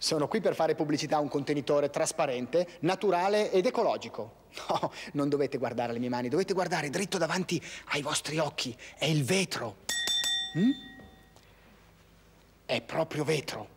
Sono qui per fare pubblicità a un contenitore trasparente, naturale ed ecologico. No, non dovete guardare le mie mani, dovete guardare dritto davanti ai vostri occhi. È il vetro. Mm? È proprio vetro.